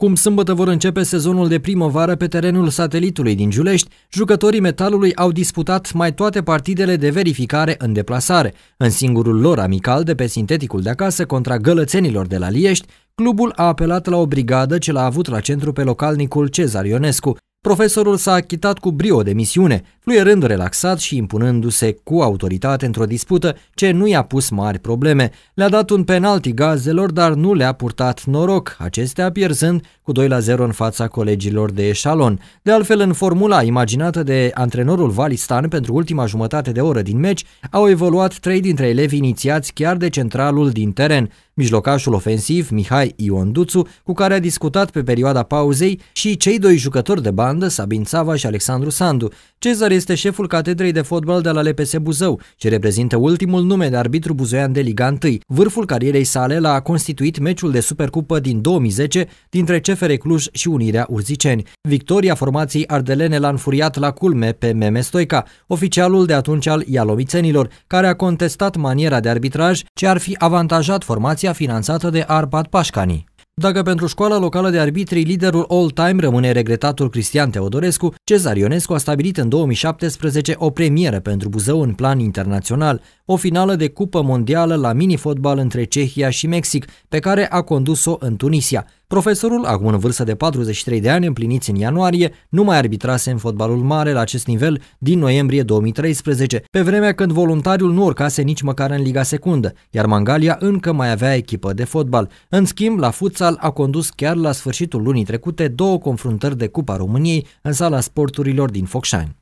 Cum sâmbătă vor începe sezonul de primăvară pe terenul satelitului din Giulești, jucătorii metalului au disputat mai toate partidele de verificare în deplasare. În singurul lor amical de pe sinteticul de acasă contra gălățenilor de la Liești, clubul a apelat la o brigadă ce l-a avut la centru pe localnicul Cezar Ionescu. Profesorul s-a achitat cu brio de misiune, fluierând relaxat și impunându-se cu autoritate într-o dispută ce nu i-a pus mari probleme. Le-a dat un penalti gazelor, dar nu le-a purtat noroc, acestea pierzând cu 2 la 0 în fața colegilor de eșalon. De altfel, în formula imaginată de antrenorul Valistan pentru ultima jumătate de oră din meci, au evoluat trei dintre elevii inițiați chiar de centralul din teren mijlocașul ofensiv Mihai Ionduțu, cu care a discutat pe perioada pauzei, și cei doi jucători de bandă, Sabin Țava și Alexandru Sandu. Cezar este șeful catedrei de fotbal de la LPS Buzău și reprezintă ultimul nume de arbitru buzoian de Liga 1. Vârful carierei sale l-a constituit meciul de Supercupă din 2010 dintre CFR Cluj și Unirea Urziceni. Victoria formației ardelene l-a înfuriat la culme pe Meme Stoica, oficialul de atunci al ialomițenilor, care a contestat maniera de arbitraj ce ar fi avantajat formația competiția finanțată de Arpad Pașcani. Dacă pentru școala locală de arbitri liderul all-time rămâne regretatul Cristian Teodorescu, Cezar Ionescu a stabilit în 2017 o premieră pentru Buzău în plan internațional, o finală de cupă mondială la mini-fotbal între Cehia și Mexic, pe care a condus-o în Tunisia. Profesorul, acum în vârstă de 43 de ani, împliniți în ianuarie, nu mai arbitrase în fotbalul mare la acest nivel din noiembrie 2013, pe vremea când voluntariul nu urcase nici măcar în Liga Secundă, iar Mangalia încă mai avea echipă de fotbal. În schimb, la futsal a condus chiar la sfârșitul lunii trecute două confruntări de Cupa României în sala transporturilor din Focșani.